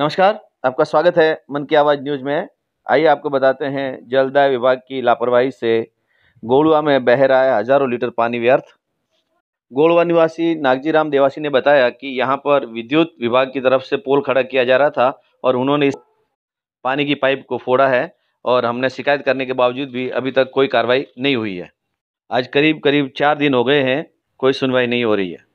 नमस्कार आपका स्वागत है मन की आवाज़ न्यूज़ में आइए आपको बताते हैं जलदाय विभाग की लापरवाही से गोड़वा में बह रहा है हज़ारों लीटर पानी व्यर्थ गोड़ुआ निवासी नागजी राम देवासी ने बताया कि यहाँ पर विद्युत विभाग की तरफ से पोल खड़ा किया जा रहा था और उन्होंने इस पानी की पाइप को फोड़ा है और हमने शिकायत करने के बावजूद भी अभी तक कोई कार्रवाई नहीं हुई है आज करीब करीब चार दिन हो गए हैं कोई सुनवाई नहीं हो रही है